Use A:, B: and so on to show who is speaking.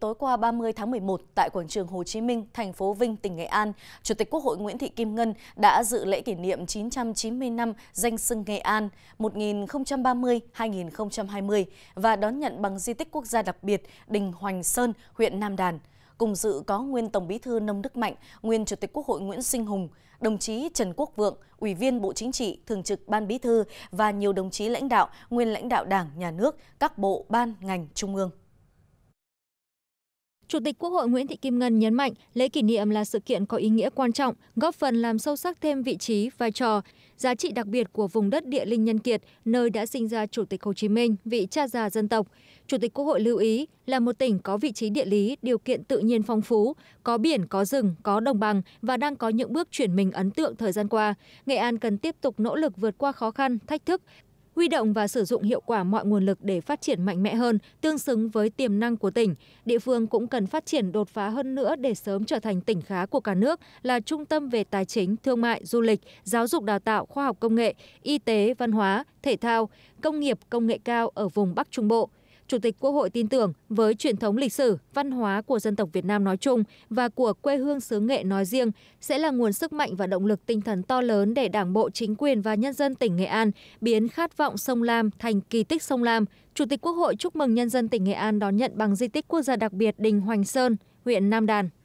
A: Tối qua 30 tháng 11 tại quảng trường Hồ Chí Minh, thành phố Vinh, tỉnh Nghệ An, Chủ tịch Quốc hội Nguyễn Thị Kim Ngân đã dự lễ kỷ niệm 990 năm danh sưng Nghệ An 1030-2020 và đón nhận bằng di tích quốc gia đặc biệt Đình Hoành Sơn, huyện Nam Đàn. Cùng dự có nguyên Tổng Bí thư Nông Đức Mạnh, nguyên Chủ tịch Quốc hội Nguyễn Sinh Hùng, đồng chí Trần Quốc Vượng, Ủy viên Bộ Chính trị, Thường trực Ban Bí thư và nhiều đồng chí lãnh đạo, nguyên lãnh đạo Đảng, Nhà nước, các bộ, ban, ngành, trung ương.
B: Chủ tịch Quốc hội Nguyễn Thị Kim Ngân nhấn mạnh lễ kỷ niệm là sự kiện có ý nghĩa quan trọng, góp phần làm sâu sắc thêm vị trí, vai trò, giá trị đặc biệt của vùng đất địa linh nhân kiệt, nơi đã sinh ra Chủ tịch Hồ Chí Minh, vị cha già dân tộc. Chủ tịch Quốc hội lưu ý là một tỉnh có vị trí địa lý, điều kiện tự nhiên phong phú, có biển, có rừng, có đồng bằng và đang có những bước chuyển mình ấn tượng thời gian qua. Nghệ An cần tiếp tục nỗ lực vượt qua khó khăn, thách thức, huy động và sử dụng hiệu quả mọi nguồn lực để phát triển mạnh mẽ hơn tương xứng với tiềm năng của tỉnh địa phương cũng cần phát triển đột phá hơn nữa để sớm trở thành tỉnh khá của cả nước là trung tâm về tài chính thương mại du lịch giáo dục đào tạo khoa học công nghệ y tế văn hóa thể thao công nghiệp công nghệ cao ở vùng bắc trung bộ chủ tịch quốc hội tin tưởng với truyền thống lịch sử văn hóa của dân tộc việt nam nói chung và của quê hương xứ nghệ nói riêng sẽ là nguồn sức mạnh và động lực tinh thần to lớn để đảng bộ chính quyền và nhân dân tỉnh nghệ an biến khát vọng sông lam thành kỳ tích sông lam chủ tịch quốc hội chúc mừng nhân dân tỉnh nghệ an đón nhận bằng di tích quốc gia đặc biệt đình hoành sơn huyện nam đàn